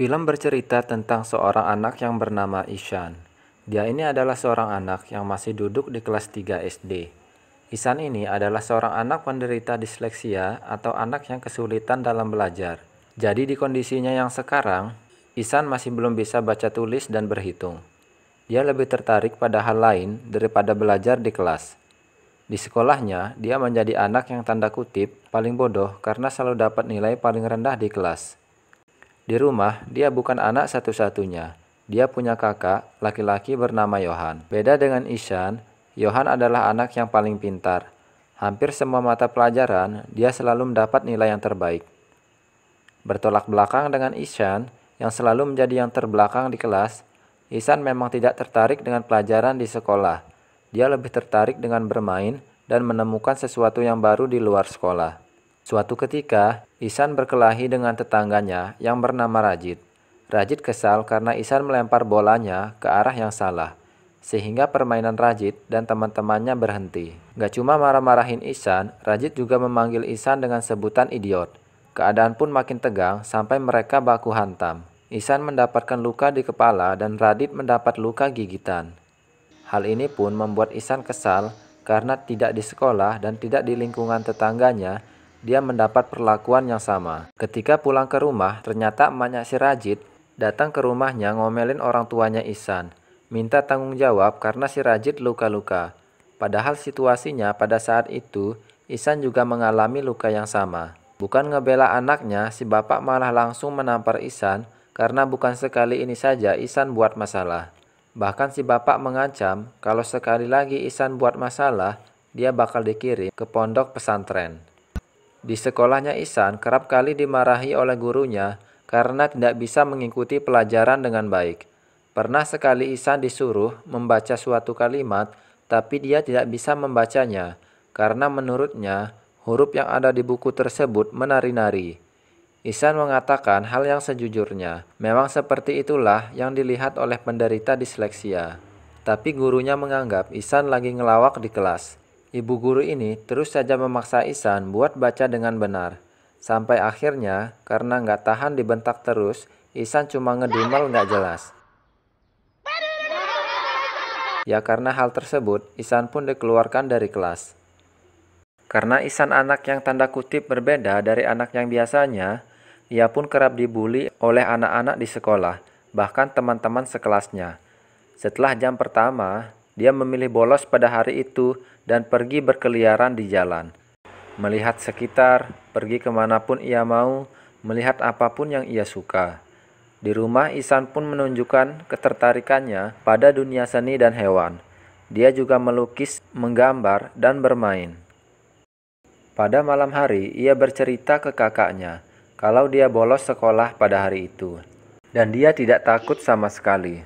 Film bercerita tentang seorang anak yang bernama Ishan. Dia ini adalah seorang anak yang masih duduk di kelas 3 SD. Isan ini adalah seorang anak penderita disleksia atau anak yang kesulitan dalam belajar. Jadi di kondisinya yang sekarang, Isan masih belum bisa baca tulis dan berhitung. Dia lebih tertarik pada hal lain daripada belajar di kelas. Di sekolahnya, dia menjadi anak yang tanda kutip paling bodoh karena selalu dapat nilai paling rendah di kelas. Di rumah, dia bukan anak satu-satunya. Dia punya kakak, laki-laki bernama Yohan. Beda dengan Ishan, Yohan adalah anak yang paling pintar. Hampir semua mata pelajaran, dia selalu mendapat nilai yang terbaik. Bertolak belakang dengan Ishan, yang selalu menjadi yang terbelakang di kelas, Ihsan memang tidak tertarik dengan pelajaran di sekolah. Dia lebih tertarik dengan bermain dan menemukan sesuatu yang baru di luar sekolah. Suatu ketika, Isan berkelahi dengan tetangganya yang bernama Rajid. Rajid kesal karena Isan melempar bolanya ke arah yang salah, sehingga permainan Rajid dan teman-temannya berhenti. Gak cuma marah-marahin Isan, Rajid juga memanggil Isan dengan sebutan idiot. Keadaan pun makin tegang sampai mereka baku hantam. Isan mendapatkan luka di kepala dan Radit mendapat luka gigitan. Hal ini pun membuat Isan kesal karena tidak di sekolah dan tidak di lingkungan tetangganya dia mendapat perlakuan yang sama. Ketika pulang ke rumah, ternyata emaknya si Rajit datang ke rumahnya ngomelin orang tuanya Isan, minta tanggung jawab karena si Rajit luka-luka. Padahal situasinya pada saat itu, Isan juga mengalami luka yang sama. Bukan ngebela anaknya, si bapak malah langsung menampar Isan karena bukan sekali ini saja Isan buat masalah. Bahkan si bapak mengancam kalau sekali lagi Isan buat masalah, dia bakal dikirim ke pondok pesantren. Di sekolahnya Isan kerap kali dimarahi oleh gurunya karena tidak bisa mengikuti pelajaran dengan baik. Pernah sekali Isan disuruh membaca suatu kalimat, tapi dia tidak bisa membacanya karena menurutnya huruf yang ada di buku tersebut menari-nari. Isan mengatakan hal yang sejujurnya, memang seperti itulah yang dilihat oleh penderita disleksia. Tapi gurunya menganggap Isan lagi ngelawak di kelas. Ibu guru ini terus saja memaksa Isan buat baca dengan benar. Sampai akhirnya, karena nggak tahan dibentak terus, Isan cuma ngedumel nggak jelas. Ya karena hal tersebut, Isan pun dikeluarkan dari kelas. Karena Isan anak yang tanda kutip berbeda dari anak yang biasanya, ia pun kerap dibully oleh anak-anak di sekolah, bahkan teman-teman sekelasnya. Setelah jam pertama, dia memilih bolos pada hari itu dan pergi berkeliaran di jalan. Melihat sekitar, pergi kemanapun ia mau, melihat apapun yang ia suka. Di rumah, Isan pun menunjukkan ketertarikannya pada dunia seni dan hewan. Dia juga melukis, menggambar, dan bermain. Pada malam hari, ia bercerita ke kakaknya kalau dia bolos sekolah pada hari itu, dan dia tidak takut sama sekali.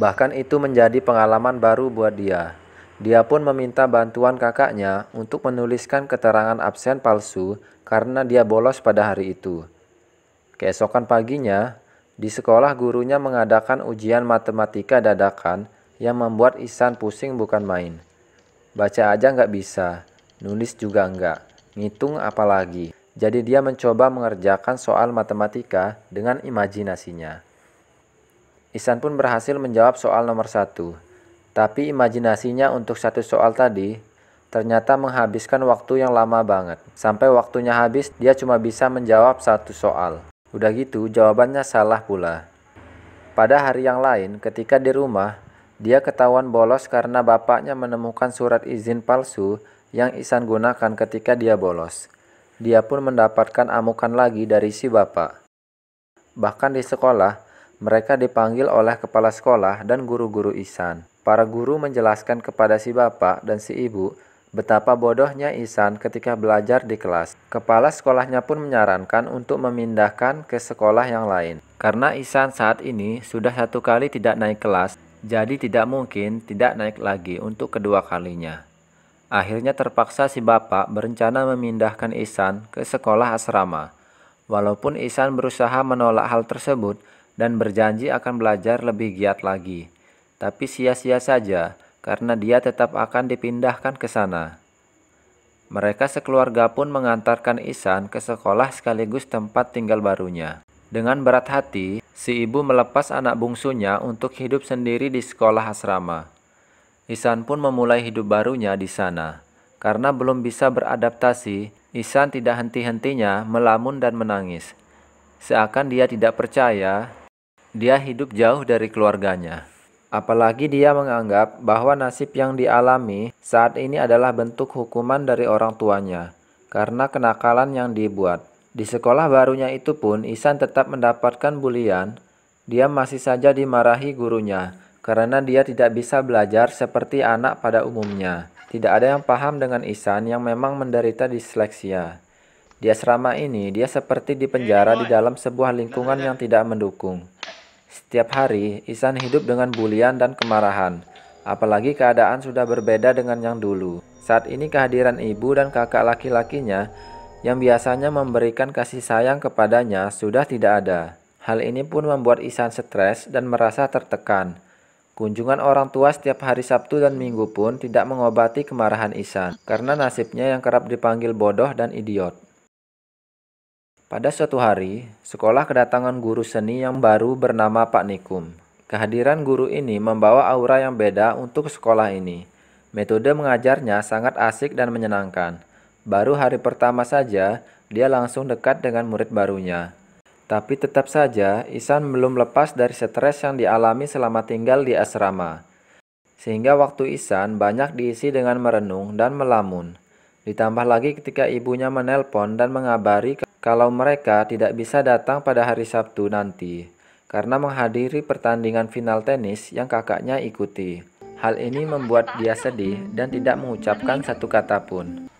Bahkan itu menjadi pengalaman baru buat dia. Dia pun meminta bantuan kakaknya untuk menuliskan keterangan absen palsu karena dia bolos pada hari itu. Keesokan paginya, di sekolah gurunya mengadakan ujian matematika dadakan yang membuat Isan pusing bukan main. Baca aja nggak bisa, nulis juga nggak, ngitung apalagi. Jadi dia mencoba mengerjakan soal matematika dengan imajinasinya. Isan pun berhasil menjawab soal nomor satu. Tapi imajinasinya untuk satu soal tadi ternyata menghabiskan waktu yang lama banget. Sampai waktunya habis, dia cuma bisa menjawab satu soal. Udah gitu, jawabannya salah pula. Pada hari yang lain, ketika di rumah, dia ketahuan bolos karena bapaknya menemukan surat izin palsu yang Isan gunakan ketika dia bolos. Dia pun mendapatkan amukan lagi dari si bapak. Bahkan di sekolah, mereka dipanggil oleh kepala sekolah dan guru-guru Isan. Para guru menjelaskan kepada si bapak dan si ibu betapa bodohnya Isan ketika belajar di kelas. Kepala sekolahnya pun menyarankan untuk memindahkan ke sekolah yang lain. Karena Isan saat ini sudah satu kali tidak naik kelas, jadi tidak mungkin tidak naik lagi untuk kedua kalinya. Akhirnya terpaksa si bapak berencana memindahkan Isan ke sekolah asrama. Walaupun Isan berusaha menolak hal tersebut dan berjanji akan belajar lebih giat lagi tapi sia-sia saja karena dia tetap akan dipindahkan ke sana. Mereka sekeluarga pun mengantarkan Isan ke sekolah sekaligus tempat tinggal barunya. Dengan berat hati, si ibu melepas anak bungsunya untuk hidup sendiri di sekolah asrama. Isan pun memulai hidup barunya di sana. Karena belum bisa beradaptasi, Isan tidak henti-hentinya melamun dan menangis. Seakan dia tidak percaya, dia hidup jauh dari keluarganya. Apalagi dia menganggap bahwa nasib yang dialami saat ini adalah bentuk hukuman dari orang tuanya karena kenakalan yang dibuat. Di sekolah barunya itu pun Isan tetap mendapatkan bulian. Dia masih saja dimarahi gurunya karena dia tidak bisa belajar seperti anak pada umumnya. Tidak ada yang paham dengan Isan yang memang menderita disleksia. Di asrama ini, dia seperti dipenjara di dalam sebuah lingkungan yang tidak mendukung. Setiap hari, Isan hidup dengan bulian dan kemarahan. Apalagi keadaan sudah berbeda dengan yang dulu. Saat ini kehadiran ibu dan kakak laki-lakinya yang biasanya memberikan kasih sayang kepadanya sudah tidak ada. Hal ini pun membuat Isan stres dan merasa tertekan. Kunjungan orang tua setiap hari Sabtu dan Minggu pun tidak mengobati kemarahan Isan, karena nasibnya yang kerap dipanggil bodoh dan idiot. Pada suatu hari, sekolah kedatangan guru seni yang baru bernama Pak Nikum. Kehadiran guru ini membawa aura yang beda untuk sekolah ini. Metode mengajarnya sangat asik dan menyenangkan. Baru hari pertama saja, dia langsung dekat dengan murid barunya. Tapi tetap saja, Isan belum lepas dari stres yang dialami selama tinggal di asrama. Sehingga waktu Isan banyak diisi dengan merenung dan melamun. Ditambah lagi ketika ibunya menelpon dan mengabari kalau mereka tidak bisa datang pada hari Sabtu nanti karena menghadiri pertandingan final tenis yang kakaknya ikuti. Hal ini membuat dia sedih dan tidak mengucapkan satu kata pun.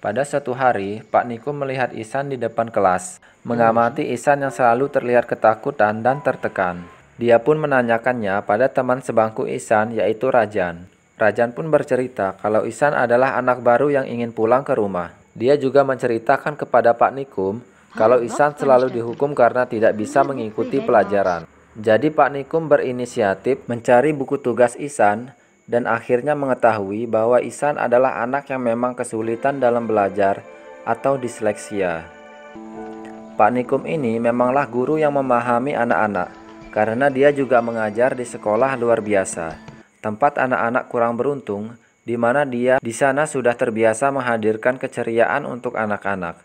Pada satu hari, Pak Niko melihat Isan di depan kelas, mengamati Isan yang selalu terlihat ketakutan dan tertekan. Dia pun menanyakannya pada teman sebangku Isan, yaitu Rajan. Rajan pun bercerita kalau Isan adalah anak baru yang ingin pulang ke rumah. Dia juga menceritakan kepada Pak Nikum kalau Isan selalu dihukum karena tidak bisa mengikuti pelajaran. Jadi Pak Nikum berinisiatif mencari buku tugas Isan dan akhirnya mengetahui bahwa Isan adalah anak yang memang kesulitan dalam belajar atau disleksia. Pak Nikum ini memanglah guru yang memahami anak-anak karena dia juga mengajar di sekolah luar biasa. Tempat anak-anak kurang beruntung di mana dia di sana sudah terbiasa menghadirkan keceriaan untuk anak-anak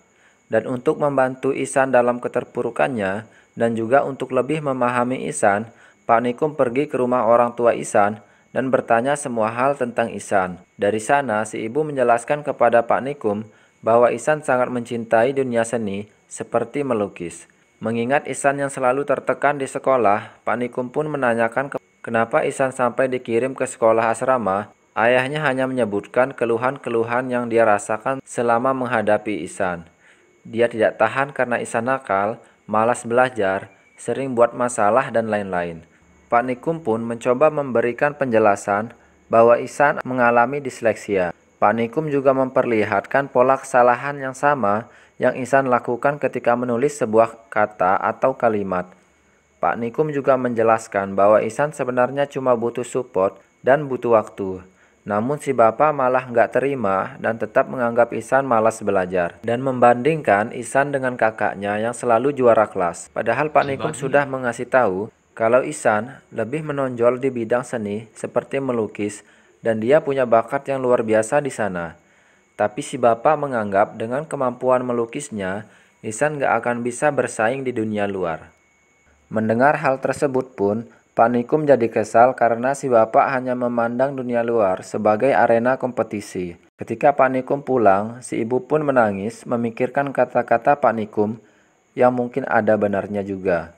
dan untuk membantu Isan dalam keterpurukannya dan juga untuk lebih memahami Isan, Pak Nikum pergi ke rumah orang tua Isan dan bertanya semua hal tentang Isan. Dari sana, si ibu menjelaskan kepada Pak Nikum bahwa Isan sangat mencintai dunia seni seperti melukis. Mengingat Isan yang selalu tertekan di sekolah, Pak Nikum pun menanyakan kenapa Isan sampai dikirim ke sekolah asrama Ayahnya hanya menyebutkan keluhan-keluhan yang dia rasakan selama menghadapi Isan. Dia tidak tahan karena Isan nakal, malas belajar, sering buat masalah, dan lain-lain. Pak Nikum pun mencoba memberikan penjelasan bahwa Isan mengalami disleksia. Pak Nikum juga memperlihatkan pola kesalahan yang sama yang Isan lakukan ketika menulis sebuah kata atau kalimat. Pak Nikum juga menjelaskan bahwa Isan sebenarnya cuma butuh support dan butuh waktu. Namun si bapak malah nggak terima dan tetap menganggap Isan malas belajar dan membandingkan Isan dengan kakaknya yang selalu juara kelas. Padahal Pak Nikum sudah mengasih tahu kalau Isan lebih menonjol di bidang seni seperti melukis dan dia punya bakat yang luar biasa di sana. Tapi si bapak menganggap dengan kemampuan melukisnya, Isan nggak akan bisa bersaing di dunia luar. Mendengar hal tersebut pun, Panikum menjadi kesal karena si bapak hanya memandang dunia luar sebagai arena kompetisi. Ketika Panikum pulang, si ibu pun menangis memikirkan kata-kata Panikum yang mungkin ada benarnya juga.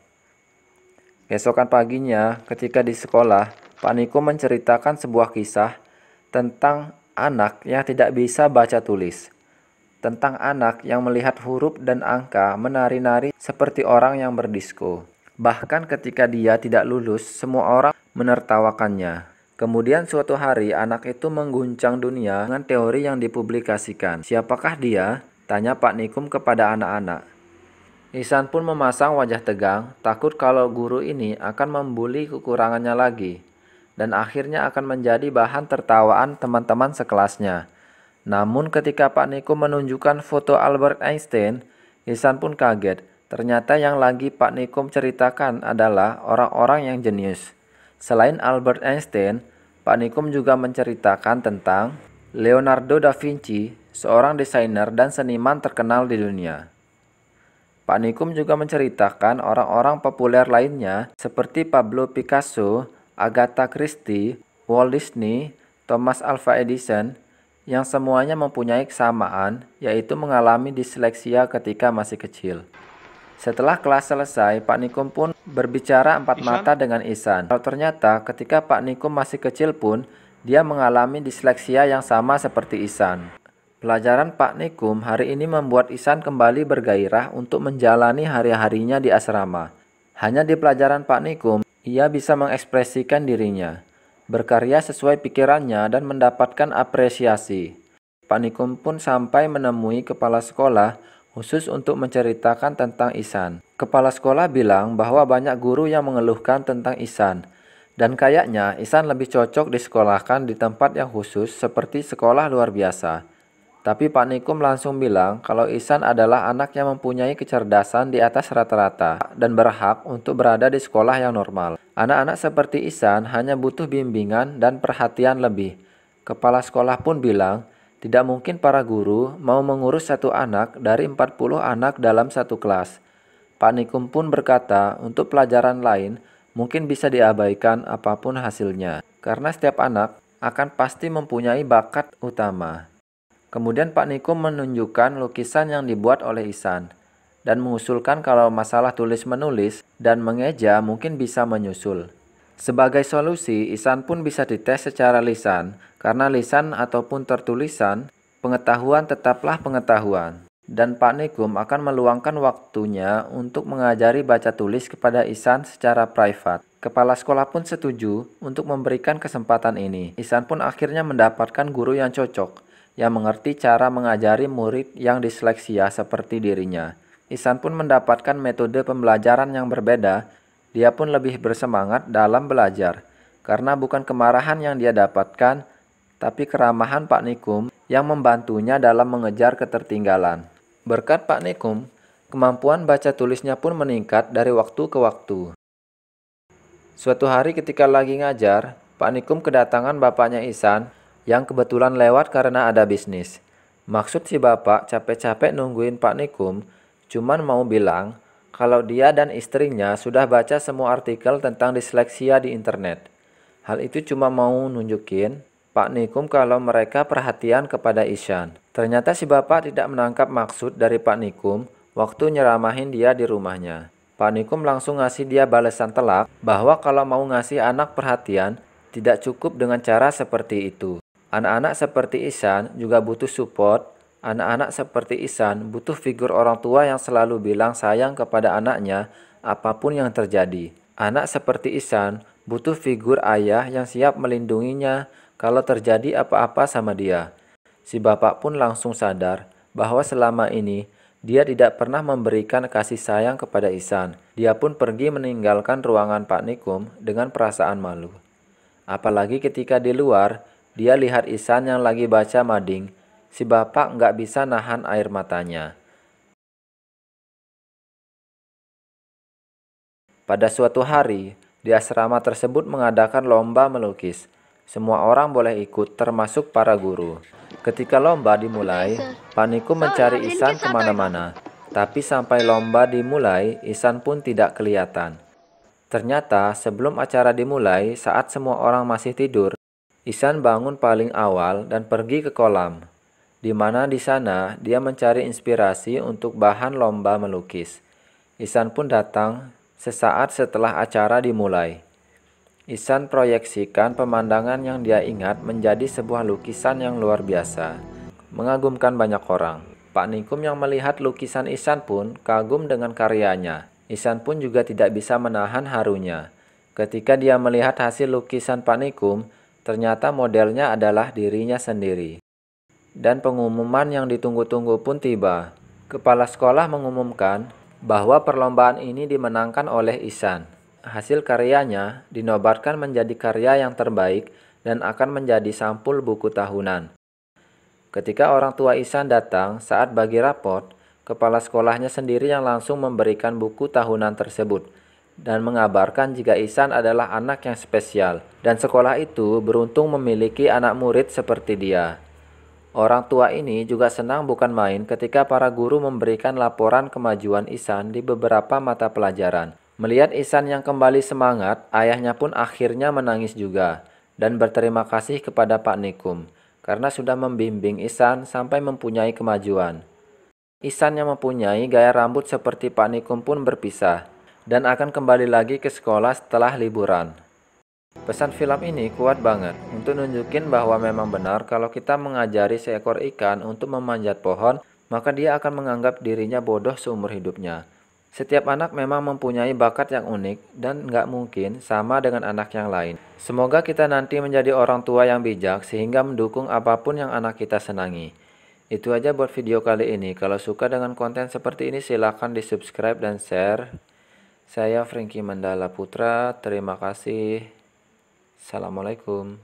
Keesokan paginya, ketika di sekolah, Panikum menceritakan sebuah kisah tentang anak yang tidak bisa baca tulis. Tentang anak yang melihat huruf dan angka menari-nari seperti orang yang berdisko. Bahkan ketika dia tidak lulus, semua orang menertawakannya. Kemudian suatu hari anak itu mengguncang dunia dengan teori yang dipublikasikan. Siapakah dia? Tanya Pak Nikum kepada anak-anak. Ihsan pun memasang wajah tegang, takut kalau guru ini akan membuli kekurangannya lagi. Dan akhirnya akan menjadi bahan tertawaan teman-teman sekelasnya. Namun ketika Pak Nikum menunjukkan foto Albert Einstein, Ihsan pun kaget. Ternyata yang lagi Pak Nikum ceritakan adalah orang-orang yang jenius. Selain Albert Einstein, Pak Nikum juga menceritakan tentang Leonardo da Vinci, seorang desainer dan seniman terkenal di dunia. Pak Nikum juga menceritakan orang-orang populer lainnya seperti Pablo Picasso, Agatha Christie, Walt Disney, Thomas Alva Edison, yang semuanya mempunyai kesamaan, yaitu mengalami disleksia ketika masih kecil. Setelah kelas selesai, Pak Nikum pun berbicara empat Isan. mata dengan Isan. Kalau ternyata ketika Pak Nikum masih kecil pun, dia mengalami disleksia yang sama seperti Isan. Pelajaran Pak Nikum hari ini membuat Isan kembali bergairah untuk menjalani hari-harinya di asrama. Hanya di pelajaran Pak Nikum, ia bisa mengekspresikan dirinya, berkarya sesuai pikirannya dan mendapatkan apresiasi. Pak Nikum pun sampai menemui kepala sekolah khusus untuk menceritakan tentang Isan. Kepala sekolah bilang bahwa banyak guru yang mengeluhkan tentang Isan dan kayaknya Isan lebih cocok disekolahkan di tempat yang khusus seperti sekolah luar biasa. Tapi Pak Nikum langsung bilang kalau Isan adalah anak yang mempunyai kecerdasan di atas rata-rata dan berhak untuk berada di sekolah yang normal. Anak-anak seperti Isan hanya butuh bimbingan dan perhatian lebih. Kepala sekolah pun bilang tidak mungkin para guru mau mengurus satu anak dari 40 anak dalam satu kelas. Pak Nikum pun berkata, untuk pelajaran lain mungkin bisa diabaikan apapun hasilnya, karena setiap anak akan pasti mempunyai bakat utama. Kemudian Pak Nikum menunjukkan lukisan yang dibuat oleh Isan dan mengusulkan kalau masalah tulis-menulis dan mengeja mungkin bisa menyusul. Sebagai solusi, isan pun bisa dites secara lisan, karena lisan ataupun tertulisan, pengetahuan tetaplah pengetahuan. Dan Pak Nikum akan meluangkan waktunya untuk mengajari baca tulis kepada Isan secara privat. Kepala sekolah pun setuju untuk memberikan kesempatan ini. Isan pun akhirnya mendapatkan guru yang cocok, yang mengerti cara mengajari murid yang disleksia seperti dirinya. Isan pun mendapatkan metode pembelajaran yang berbeda dia pun lebih bersemangat dalam belajar, karena bukan kemarahan yang dia dapatkan, tapi keramahan Pak Nikum yang membantunya dalam mengejar ketertinggalan. Berkat Pak Nikum, kemampuan baca tulisnya pun meningkat dari waktu ke waktu. Suatu hari ketika lagi ngajar, Pak Nikum kedatangan bapaknya Isan yang kebetulan lewat karena ada bisnis. Maksud si bapak capek-capek nungguin Pak Nikum, cuman mau bilang kalau dia dan istrinya sudah baca semua artikel tentang disleksia di internet. Hal itu cuma mau nunjukin Pak Nikum kalau mereka perhatian kepada Ishan. Ternyata si bapak tidak menangkap maksud dari Pak Nikum waktu nyeramahin dia di rumahnya. Pak Nikum langsung ngasih dia balasan telak bahwa kalau mau ngasih anak perhatian tidak cukup dengan cara seperti itu. Anak-anak seperti Isan juga butuh support Anak-anak seperti Isan butuh figur orang tua yang selalu bilang sayang kepada anaknya apapun yang terjadi. Anak seperti Isan butuh figur ayah yang siap melindunginya kalau terjadi apa-apa sama dia. Si bapak pun langsung sadar bahwa selama ini dia tidak pernah memberikan kasih sayang kepada Isan. Dia pun pergi meninggalkan ruangan Pak Nikum dengan perasaan malu. Apalagi ketika di luar, dia lihat Isan yang lagi baca mading si bapak nggak bisa nahan air matanya. Pada suatu hari, di asrama tersebut mengadakan lomba melukis. Semua orang boleh ikut, termasuk para guru. Ketika lomba dimulai, Paniku mencari oh, Isan kemana-mana. Tapi sampai lomba dimulai, Isan pun tidak kelihatan. Ternyata sebelum acara dimulai, saat semua orang masih tidur, Isan bangun paling awal dan pergi ke kolam di mana di sana dia mencari inspirasi untuk bahan lomba melukis. Isan pun datang sesaat setelah acara dimulai. Isan proyeksikan pemandangan yang dia ingat menjadi sebuah lukisan yang luar biasa, mengagumkan banyak orang. Pak Nikum yang melihat lukisan Isan pun kagum dengan karyanya. Isan pun juga tidak bisa menahan harunya. Ketika dia melihat hasil lukisan Pak Nikum, ternyata modelnya adalah dirinya sendiri dan pengumuman yang ditunggu-tunggu pun tiba. Kepala sekolah mengumumkan bahwa perlombaan ini dimenangkan oleh Isan. Hasil karyanya dinobatkan menjadi karya yang terbaik dan akan menjadi sampul buku tahunan. Ketika orang tua Isan datang saat bagi rapot, kepala sekolahnya sendiri yang langsung memberikan buku tahunan tersebut dan mengabarkan jika Isan adalah anak yang spesial dan sekolah itu beruntung memiliki anak murid seperti dia. Orang tua ini juga senang bukan main ketika para guru memberikan laporan kemajuan Isan di beberapa mata pelajaran. Melihat Isan yang kembali semangat, ayahnya pun akhirnya menangis juga dan berterima kasih kepada Pak Nikum karena sudah membimbing Isan sampai mempunyai kemajuan. Isan yang mempunyai gaya rambut seperti Pak Nikum pun berpisah dan akan kembali lagi ke sekolah setelah liburan. Pesan film ini kuat banget untuk nunjukin bahwa memang benar kalau kita mengajari seekor ikan untuk memanjat pohon, maka dia akan menganggap dirinya bodoh seumur hidupnya. Setiap anak memang mempunyai bakat yang unik dan nggak mungkin sama dengan anak yang lain. Semoga kita nanti menjadi orang tua yang bijak sehingga mendukung apapun yang anak kita senangi. Itu aja buat video kali ini. Kalau suka dengan konten seperti ini silahkan di subscribe dan share. Saya Frankie Mandala Putra, terima kasih. Assalamualaikum.